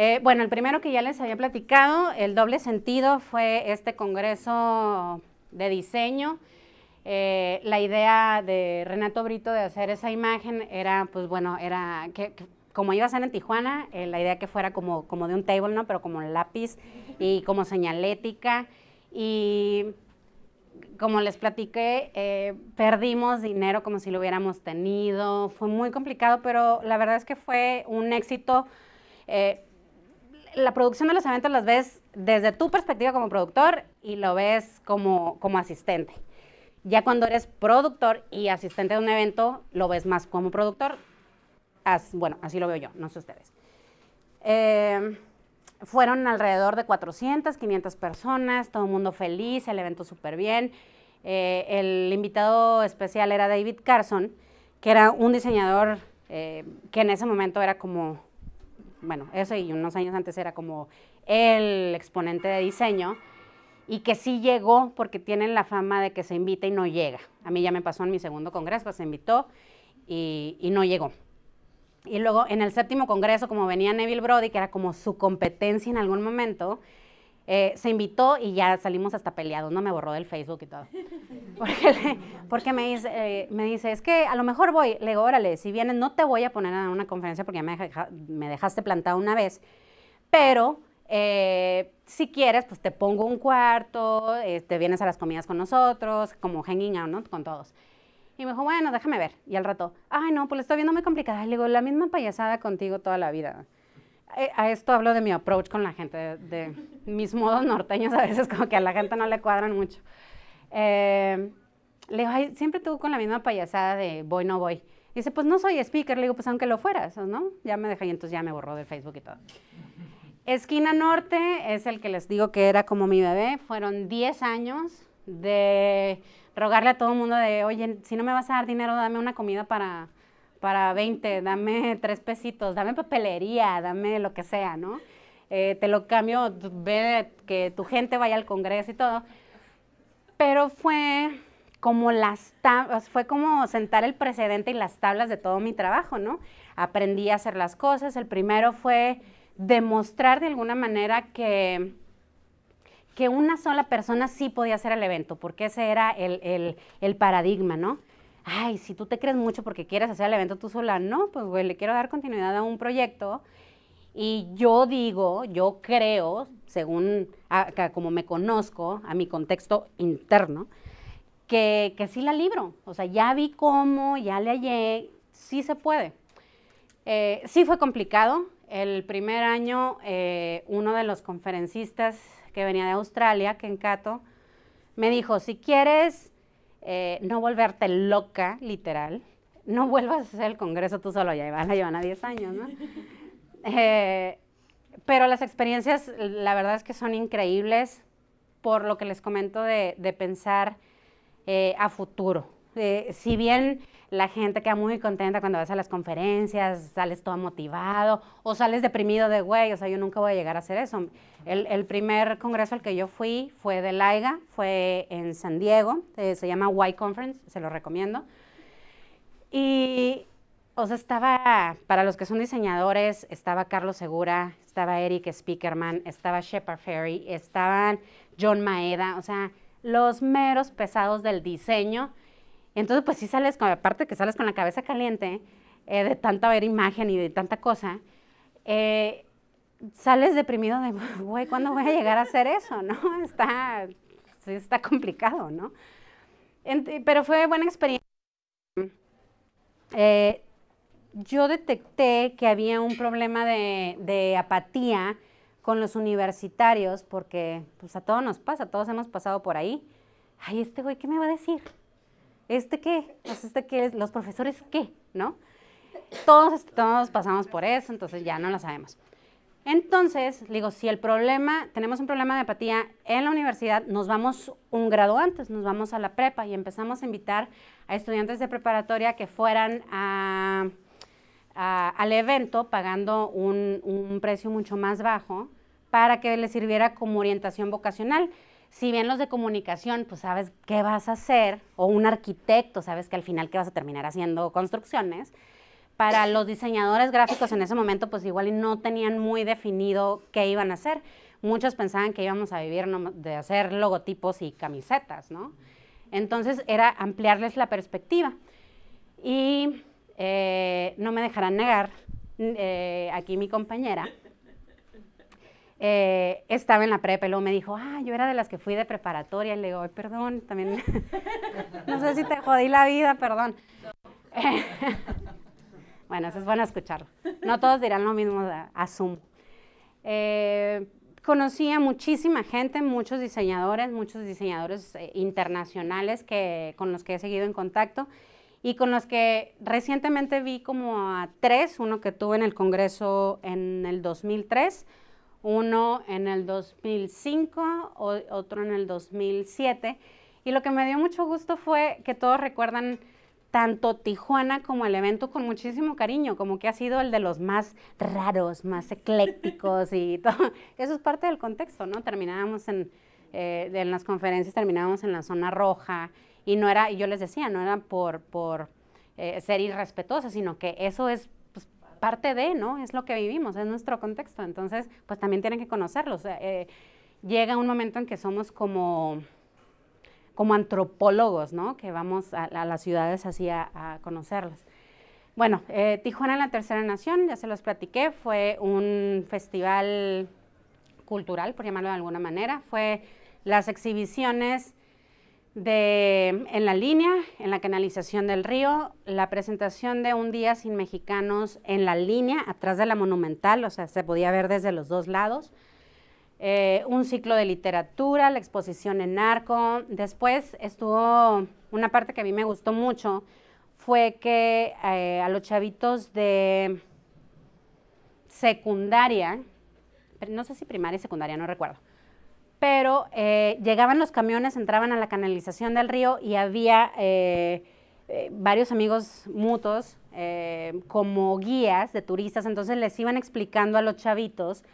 Eh, bueno, el primero que ya les había platicado, el doble sentido, fue este congreso de diseño. Eh, la idea de Renato Brito de hacer esa imagen era, pues bueno, era que, como iba a ser en Tijuana, eh, la idea que fuera como, como de un table, ¿no? Pero como lápiz y como señalética. Y como les platiqué, perdimos dinero como si lo hubiéramos tenido. Fue muy complicado, pero la verdad es que fue un éxito la producción de los eventos las ves desde tu perspectiva como productor y lo ves como, asistente. Ya cuando eres productor y asistente de un evento, lo ves más como productor. bueno, así lo veo yo, no sé ustedes. Em, fueron alrededor de 400, 500 personas, todo el mundo feliz, el evento súper bien. Eh, el invitado especial era David Carson, que era un diseñador eh, que en ese momento era como bueno, eso y unos años antes era como el exponente de diseño y que sí llegó porque tienen la fama de que se invita y no llega. A mí ya me pasó en mi segundo congreso, se invitó y no llegó. Y luego en el séptimo congreso, como venía Neville Brody, que era como su competencia en algún momento, eh, se invitó y ya salimos hasta peleados, no me borró del Facebook y todo. Porque, me, dice, eh, me dice, es que a lo mejor voy, le digo, órale, si vienes no te voy a poner a una conferencia porque ya me, dejaste plantado una vez, pero eh, si quieres, pues te pongo un cuarto, te vienes a las comidas con nosotros, como hanging out, ¿no? Con todos. Y me dijo, bueno, déjame ver. Y al rato, ay, no, pues lo estoy viendo muy complicada. Le digo, la misma payasada contigo toda la vida. Eh, a esto hablo de mi approach con la gente, de, mis modos norteños a veces como que a la gente no le cuadran mucho. Eh, le digo, siempre tuvo con la misma payasada de voy, no voy. Dice, pues no soy speaker. Le digo, pues aunque lo fueras, ¿no? Ya me dejó y entonces ya me borró del Facebook y todo. Esquina Norte es el que les digo que era como mi bebé. Fueron 10 años de rogarle a todo el mundo de, oye, si no me vas a dar dinero, dame una comida para para 20, dame tres pesitos, dame papelería, dame lo que sea, ¿no? Eh, te lo cambio, ve que tu gente vaya al Congreso y todo. Pero fue como las fue como sentar el precedente y las tablas de todo mi trabajo, ¿no? Aprendí a hacer las cosas. El primero fue demostrar de alguna manera que, que una sola persona sí podía hacer el evento, porque ese era el paradigma, ¿no? ay, si tú te crees mucho porque quieres hacer el evento tú sola, no, pues güey, le quiero dar continuidad a un proyecto. Y yo digo, yo creo, según como me conozco, a mi contexto interno, que, que sí la libro. O sea, ya vi cómo, ya le hallé, sí se puede. Eh, sí fue complicado. El primer año, eh, uno de los conferencistas que venía de Australia, Ken Cato, me dijo, si quieres eh, no volverte loca, literal. No vuelvas a hacer el Congreso tú solo, ya la llevan a 10 años, ¿no? Eh, pero las experiencias, la verdad es que son increíbles por lo que les comento de, pensar eh, a futuro si bien la gente queda muy contenta cuando vas a las conferencias, sales todo motivado o sales deprimido de, güey, o sea, yo nunca voy a llegar a hacer eso. El, primer congreso al que yo fui fue de Laiga, fue en San Diego, eh, se llama Y Conference, se lo recomiendo. Y, o sea, estaba, para los que son diseñadores, estaba Carlos Segura, estaba Eric Speakerman, estaba Shepard Ferry, estaban John Maeda, o sea, los meros pesados del diseño entonces, pues sí sales, con, aparte que sales con la cabeza caliente, eh, de tanta ver imagen y de tanta cosa, eh, sales deprimido de, güey, ¿cuándo voy a llegar a hacer eso? ¿No? Está, está complicado, ¿no? pero fue buena experiencia. Eh, yo detecté que había un problema de, de apatía con los universitarios, porque pues a todos nos pasa, todos hemos pasado por ahí. Ay, este güey, ¿qué me va a decir? ¿este qué? Pues, ¿este qué ¿Los profesores qué? ¿No? Todos, pasamos por eso, entonces ya no lo sabemos. Entonces, digo, si el problema, tenemos un problema de apatía en la universidad, nos vamos un grado antes, nos vamos a la prepa y empezamos a invitar a estudiantes de preparatoria que fueran al evento pagando un, un precio mucho más bajo para que les sirviera como orientación vocacional si bien los de comunicación, pues sabes qué vas a hacer, o un arquitecto, sabes que al final que vas a terminar haciendo construcciones, para los diseñadores gráficos en ese momento, pues igual no tenían muy definido qué iban a hacer. Muchos pensaban que íbamos a vivir de hacer logotipos y camisetas, ¿no? Entonces era ampliarles la perspectiva. Y eh, no me dejarán negar eh, aquí mi compañera eh, estaba en la prepa y luego me dijo, ah, yo era de las que fui de preparatoria. Y le digo, Ay, perdón, también, no sé si te jodí la vida, perdón. bueno, eso es bueno escucharlo. No todos dirán lo mismo, asumo. Eh, conocí a muchísima gente, muchos diseñadores, muchos diseñadores eh, internacionales que, con los que he seguido en contacto y con los que recientemente vi como a tres, uno que tuve en el Congreso en el 2003, uno en el 2005, otro en el 2007. Y lo que me dio mucho gusto fue que todos recuerdan tanto Tijuana como el evento con muchísimo cariño, como que ha sido el de los más raros, más eclécticos y todo. Eso es parte del contexto, ¿no? Terminábamos en, eh, en las conferencias, terminábamos en la zona roja y no era, yo les decía, no era por, por eh, ser irrespetuosa, sino que eso es parte de, ¿no? Es lo que vivimos, es nuestro contexto. Entonces, pues también tienen que conocerlos. Eh, eh, llega un momento en que somos como, como antropólogos, ¿no? Que vamos a, las ciudades así a, conocerlas. Bueno, eh, Tijuana en la Tercera Nación, ya se los platiqué, fue un festival cultural, por llamarlo de alguna manera. Fue las exhibiciones de, en la línea, en la canalización del río, la presentación de Un Día Sin Mexicanos en la línea, atrás de la monumental, o sea, se podía ver desde los dos lados. Eh, un ciclo de literatura, la exposición en arco. Después estuvo una parte que a mí me gustó mucho, fue que eh, a los chavitos de secundaria, no sé si primaria y secundaria, no recuerdo, pero eh, llegaban los camiones, entraban a la canalización del río y había eh, eh, varios amigos mutuos como guías de turistas, entonces les iban explicando a los chavitos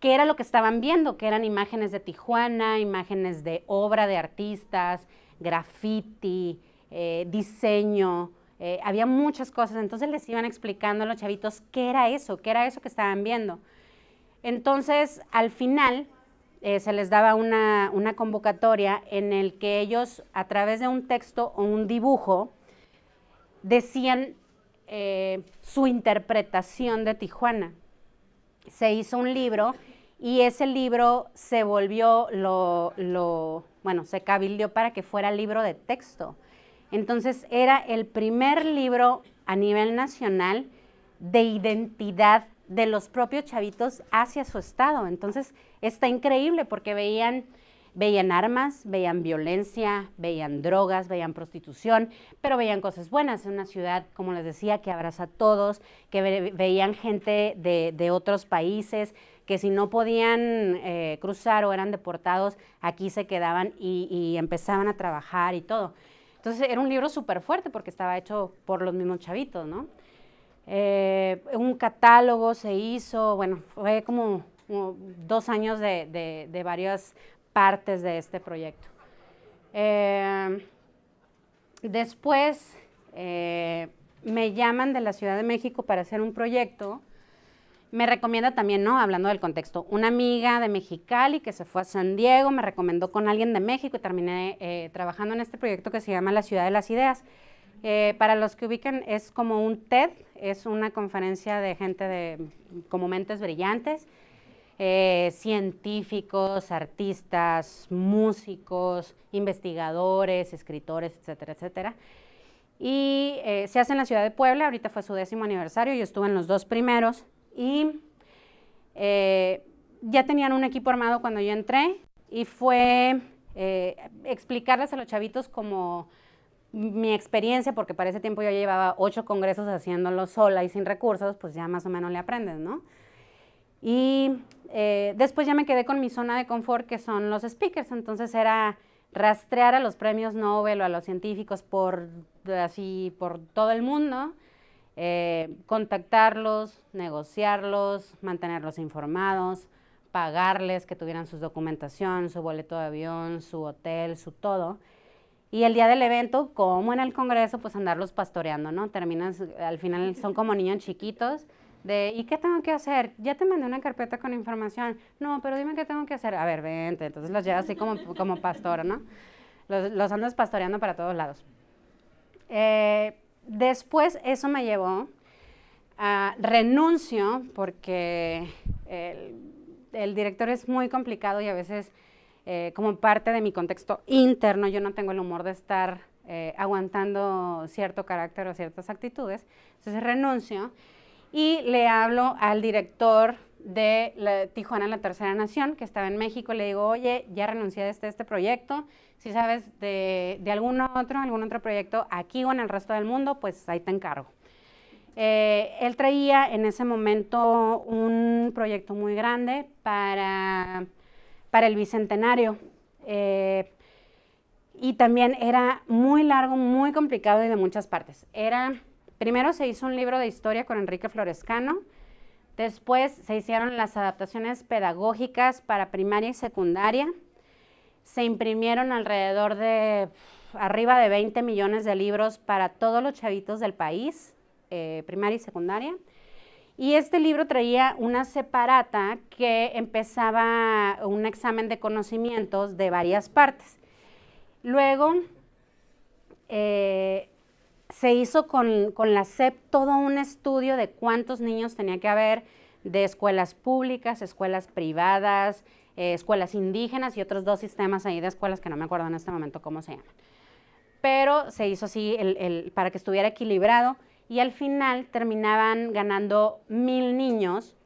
qué era lo que estaban viendo, que eran imágenes de Tijuana, imágenes de obra de artistas, graffiti, diseño, había muchas cosas, entonces les iban explicando a los chavitos qué era eso, qué era eso que estaban viendo. Entonces, al final, eh, se les daba una, convocatoria en el que ellos, a través de un texto o un dibujo, decían eh, su interpretación de Tijuana. Se hizo un libro y ese libro se volvió lo, lo bueno, se cabildeó para que fuera libro de texto. Entonces era el primer libro a nivel nacional de identidad de los propios chavitos hacia su estado. Entonces, está increíble porque veían, veían armas, veían violencia, veían drogas, veían prostitución, pero veían cosas buenas en una ciudad, como les decía, que abraza a todos, que veían gente de, otros países, que si no podían eh, cruzar o eran deportados, aquí se quedaban y, y empezaban a trabajar y todo. Entonces era un libro súper fuerte porque estaba hecho por los mismos chavitos, ¿no? Eh, un catálogo se hizo, bueno, fue como, dos años de, varias partes de este proyecto. Eh, después eh, me llaman de la Ciudad de México para hacer un proyecto. Me recomienda también, ¿no? Hablando del contexto, una amiga de Mexicali que se fue a San Diego, me recomendó con alguien de México y terminé trabajando en este proyecto que se llama La Ciudad de las Ideas. Eh, para los que ubican, es como un TED, es una conferencia de gente de, como mentes brillantes, eh, científicos, artistas, músicos, investigadores, escritores, etcétera, etcétera. Y eh, se hace en la ciudad de Puebla, ahorita fue su décimo aniversario, yo estuve en los dos primeros y ya tenían un equipo armado cuando yo entré y fue explicarles a los chavitos como mi experiencia, porque para ese tiempo yo llevaba ocho congresos haciéndolo sola y sin recursos, pues ya más o menos le aprendes, ¿no? Y eh, después ya me quedé con mi zona de confort, que son los speakers. Entonces era rastrear a los premios Nobel o a los científicos por, así, por todo el mundo, eh, contactarlos, negociarlos, mantenerlos informados, pagarles que tuvieran su documentación, su boleto de avión, su hotel, su todo. Y el día del evento, como en el Congreso, pues andarlos pastoreando, ¿no? Terminas, al final son como niños chiquitos de, ¿y qué tengo que hacer? Ya te mandé una carpeta con información. No, pero dime qué tengo que hacer. A ver, vente. Entonces los llevas así como, como pastor, ¿no? Los, andas pastoreando para todos lados. Eh, después eso me llevó a renuncio porque el, el director es muy complicado y a veces eh, como parte de mi contexto interno, yo no tengo el humor de estar eh, aguantando cierto carácter o ciertas actitudes, entonces renuncio y le hablo al director de la, Tijuana, la Tercera Nación, que estaba en México, le digo, oye, ya renuncié a este, este proyecto, si sabes de, algún otro, algún otro proyecto aquí o en el resto del mundo, pues ahí te encargo. Eh, él traía en ese momento un proyecto muy grande para para el Bicentenario. Eh, y también era muy largo, muy complicado y de muchas partes. Era, primero se hizo un libro de historia con Enrique Florescano, después se hicieron las adaptaciones pedagógicas para primaria y secundaria, se imprimieron alrededor de arriba de 20 millones de libros para todos los chavitos del país, eh, primaria y secundaria. Y este libro traía una separata que empezaba un examen de conocimientos de varias partes. Luego eh, se hizo con, la SEP todo un estudio de cuántos niños tenía que haber de escuelas públicas, escuelas privadas, eh, escuelas indígenas y otros dos sistemas ahí de escuelas que no me acuerdo en este momento cómo se llaman. Pero se hizo así para que estuviera equilibrado y al final terminaban ganando mil niños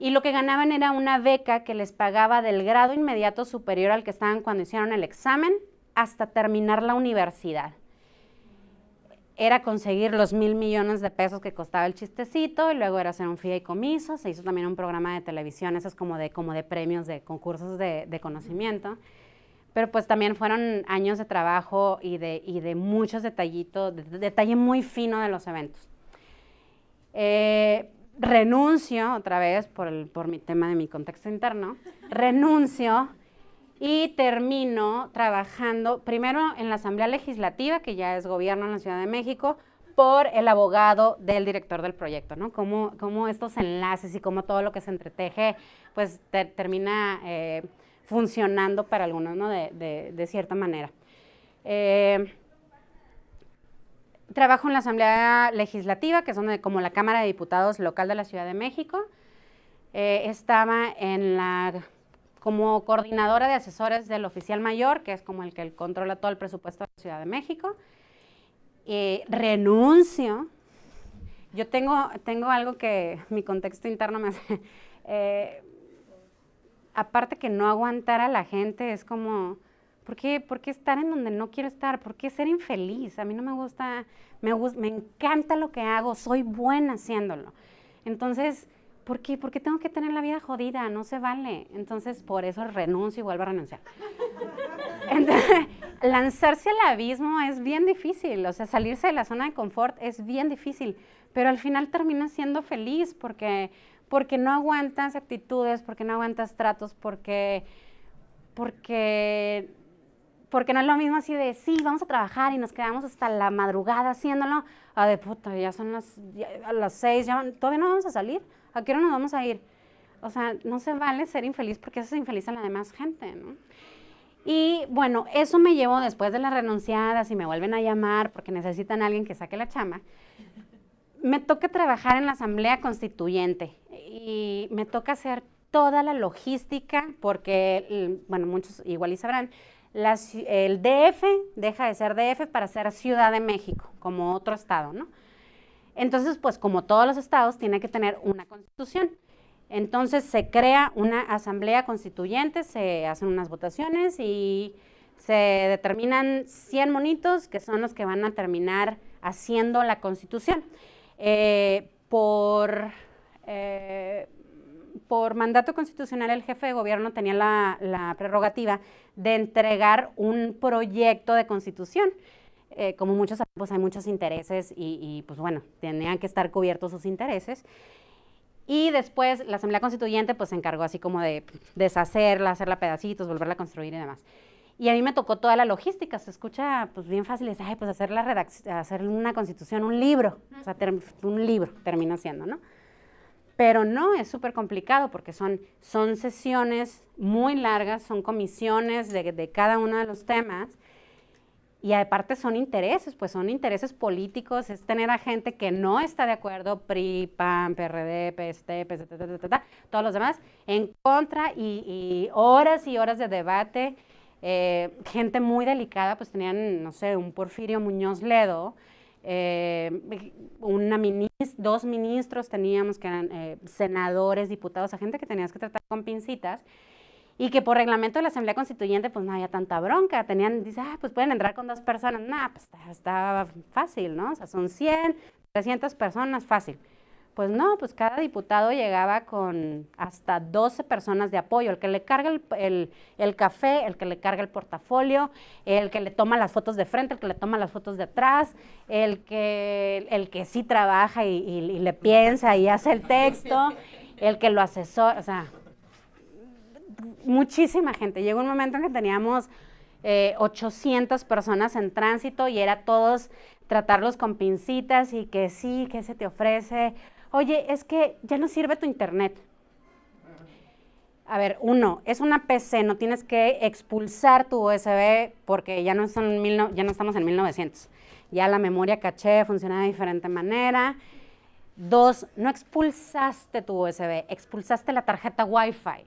y lo que ganaban era una beca que les pagaba del grado inmediato superior al que estaban cuando hicieron el examen hasta terminar la universidad. Era conseguir los mil millones de pesos que costaba el chistecito y luego era hacer un fideicomiso, se hizo también un programa de televisión, eso es como de, como de premios de concursos de, de conocimiento pero pues también fueron años de trabajo y de, de muchos detallitos, detalle muy fino de los eventos. Eh, renuncio, otra vez, por, el, mi tema de mi contexto interno, renuncio y termino trabajando primero en la Asamblea Legislativa, que ya es gobierno en la Ciudad de México, por el abogado del director del proyecto, ¿no? Cómo, estos enlaces y cómo todo lo que se entreteje, pues termina... Eh, funcionando para algunos, De, cierta manera. Eh, trabajo en la Asamblea Legislativa, que es donde, como la Cámara de Diputados local de la Ciudad de México. Eh, estaba en la, como coordinadora de asesores del oficial mayor, que es como el que controla todo el presupuesto de la Ciudad de México. Eh, renuncio. Yo tengo, tengo algo que mi contexto interno me hace... aparte que no aguantar a la gente es como, ¿por qué, estar en donde no quiero estar? ¿Por qué ser infeliz? A mí no me gusta, me, encanta lo que hago, soy buena haciéndolo. Entonces, ¿por qué? ¿por tengo que tener la vida jodida? No se vale. Entonces, por eso renuncio y vuelvo a renunciar. lanzarse al abismo es bien difícil, o sea, salirse de la zona de confort es bien difícil, pero al final termina siendo feliz porque porque no aguantas actitudes, porque no aguantas tratos, porque, porque, porque no es lo mismo así de, sí, vamos a trabajar y nos quedamos hasta la madrugada haciéndolo, a de puta, ya son las, las seis, ya, todavía no vamos a salir, ¿a qué hora nos vamos a ir? O sea, no se vale ser infeliz porque eso es infeliz a la demás gente, ¿no? Y bueno, eso me llevó después de las renunciadas y me vuelven a llamar porque necesitan a alguien que saque la chama. Me toca trabajar en la Asamblea Constituyente y me toca hacer toda la logística porque, bueno, muchos igual y sabrán, el DF deja de ser DF para ser Ciudad de México, como otro estado, ¿no? Entonces, pues como todos los estados, tiene que tener una constitución. Entonces se crea una asamblea constituyente, se hacen unas votaciones y se determinan 100 monitos que son los que van a terminar haciendo la constitución. Eh, por eh, por mandato constitucional el jefe de gobierno tenía la, prerrogativa de entregar un proyecto de constitución. Eh, como muchos pues hay muchos intereses y, pues bueno, tenían que estar cubiertos sus intereses. Y después la Asamblea Constituyente pues se encargó así como de deshacerla, hacerla pedacitos, volverla a construir y demás. Y a mí me tocó toda la logística, se escucha pues bien fácil, es, pues hacer la hacer una constitución, un libro, o sea, un libro termina siendo, ¿no? Pero no, es súper complicado porque son, son sesiones muy largas, son comisiones de, de cada uno de los temas. Y aparte son intereses, pues son intereses políticos, es tener a gente que no está de acuerdo, PRI, PAN, PRD, PST, todos los demás, en contra y, horas y horas de debate. Eh, gente muy delicada, pues tenían, no sé, un Porfirio Muñoz Ledo, eh, dos ministros teníamos que eran eh, senadores, diputados, a gente que tenías que tratar con pincitas y que por reglamento de la Asamblea Constituyente pues no había tanta bronca, tenían, dice, ah, pues pueden entrar con dos personas, nada, pues estaba fácil, ¿no? O sea, son 100, 300 personas, fácil. Pues no, pues cada diputado llegaba con hasta 12 personas de apoyo, el que le carga el, café, el que le carga el portafolio, el que le toma las fotos de frente, el que le toma las fotos de atrás, el que, el que sí trabaja y, le piensa y hace el texto, el que lo asesora, o sea, muchísima gente. Llegó un momento en que teníamos 800 eh, personas en tránsito y era todos tratarlos con pincitas y que sí, que se te ofrece, oye, es que ya no sirve tu internet. A ver, uno, es una PC, no tienes que expulsar tu USB porque ya no, son mil estamos en 1900. Ya la memoria caché funciona de diferente manera. Dos, no expulsaste tu USB, expulsaste la tarjeta Wi-Fi.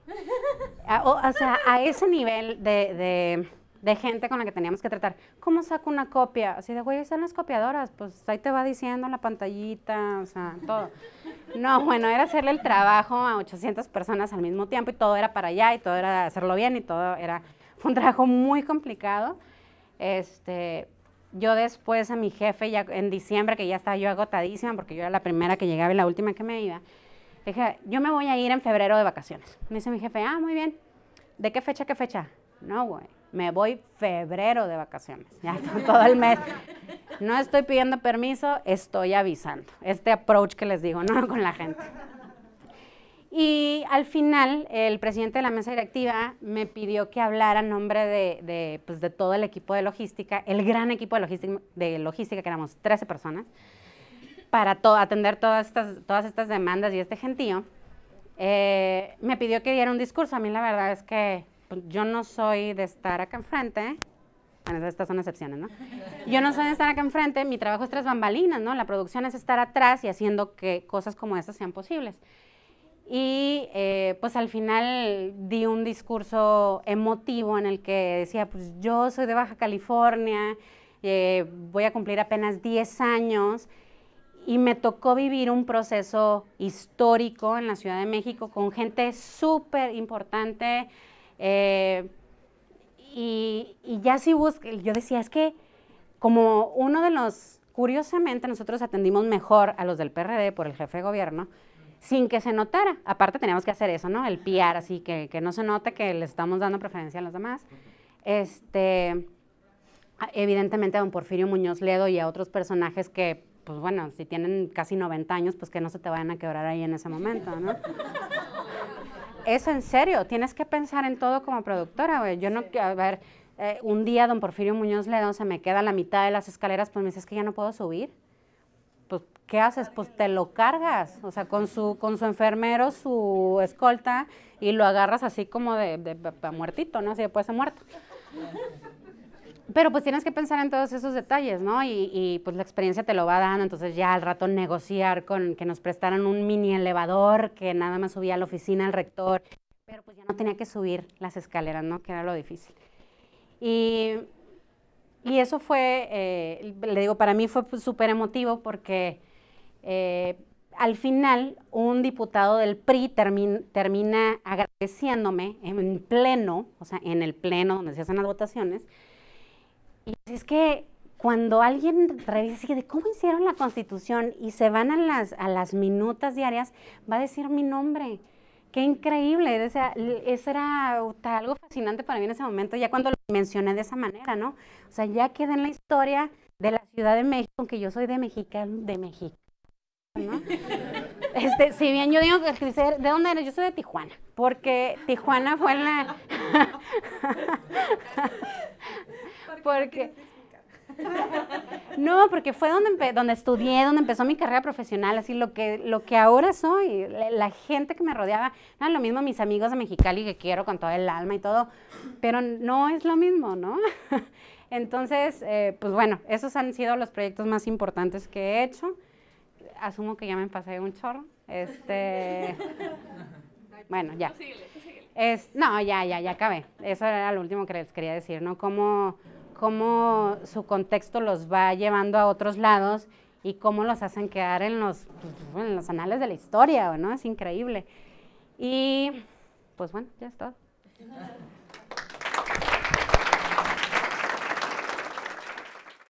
o, sea, a ese nivel de de gente con la que teníamos que tratar. ¿Cómo saco una copia? Así de, güey, están las copiadoras, pues ahí te va diciendo la pantallita, o sea, todo. No, bueno, era hacerle el trabajo a 800 personas al mismo tiempo y todo era para allá y todo era hacerlo bien y todo era, fue un trabajo muy complicado. Este, yo después a mi jefe, ya en diciembre, que ya estaba yo agotadísima porque yo era la primera que llegaba y la última que me iba, dije, yo me voy a ir en febrero de vacaciones. Me dice mi jefe, ah, muy bien. ¿De qué fecha, qué fecha? No, güey me voy febrero de vacaciones, ya todo el mes. No estoy pidiendo permiso, estoy avisando. Este approach que les digo, ¿no? Con la gente. Y al final, el presidente de la mesa directiva me pidió que hablara a nombre pues, de, todo el equipo de logística, el gran equipo de logística, que éramos 13 personas, para atender todas estas, todas estas demandas y este gentío. Eh, me pidió que diera un discurso. A mí la verdad es que pues, yo no soy de estar acá enfrente, bueno, estas son excepciones, ¿no? Yo no soy de estar acá enfrente, mi trabajo es tras bambalinas, ¿no? La producción es estar atrás y haciendo que cosas como estas sean posibles. Y eh, pues al final di un discurso emotivo en el que decía, pues yo soy de Baja California, eh, voy a cumplir apenas 10 años y me tocó vivir un proceso histórico en la Ciudad de México con gente súper importante, eh, y, ya si busco, yo decía, es que como uno de los, curiosamente nosotros atendimos mejor a los del PRD por el jefe de gobierno, sin que se notara. Aparte teníamos que hacer eso, ¿no? El PR, así que, no se note que le estamos dando preferencia a los demás. Este, evidentemente a don Porfirio Muñoz Ledo y a otros personajes que, pues bueno, si tienen casi 90 años, pues que no se te vayan a quebrar ahí en ese momento, ¿no? Es en serio, tienes que pensar en todo como productora, Yo no, a ver, eh, un día don Porfirio Muñoz Ledo se me queda a la mitad de las escaleras, pues me dices que ya no puedo subir. Pues, ¿qué haces? Pues te lo cargas, o sea, con su, con su enfermero, su escolta, y lo agarras así como de, muertito, ¿no? Así después se muerto. Pero pues tienes que pensar en todos esos detalles, ¿no? Y, pues la experiencia te lo va dando, entonces ya al rato negociar con que nos prestaran un mini elevador que nada más subía a la oficina al rector, pero pues ya no tenía que subir las escaleras, ¿no? Que era lo difícil. Y, eso fue, eh, le digo, para mí fue pues, súper emotivo porque eh, al final un diputado del PRI termina agradeciéndome en pleno, o sea, en el pleno donde se hacen las votaciones, y pues es que cuando alguien revisa de cómo hicieron la constitución y se van a las, a las minutas diarias, va a decir mi nombre. Qué increíble, o sea, eso era algo fascinante para mí en ese momento, ya cuando lo mencioné de esa manera, ¿no? O sea, ya queda en la historia de la Ciudad de México, aunque yo soy de México, de México. Este, si bien yo digo que ¿de dónde eres? Yo soy de Tijuana, porque Tijuana fue la... porque... No, porque fue donde, donde estudié, donde empezó mi carrera profesional, así lo que, lo que ahora soy, la, gente que me rodeaba, no, lo mismo mis amigos de Mexicali que quiero con todo el alma y todo, pero no es lo mismo, ¿no? Entonces, eh, pues bueno, esos han sido los proyectos más importantes que he hecho. Asumo que ya me pasé un chorro. Este, bueno, ya. Es, no, ya, ya, ya acabé. Eso era lo último que les quería decir, ¿no? Cómo cómo su contexto los va llevando a otros lados y cómo los hacen quedar en los, los anales de la historia, ¿no? Es increíble. Y pues bueno, ya es todo.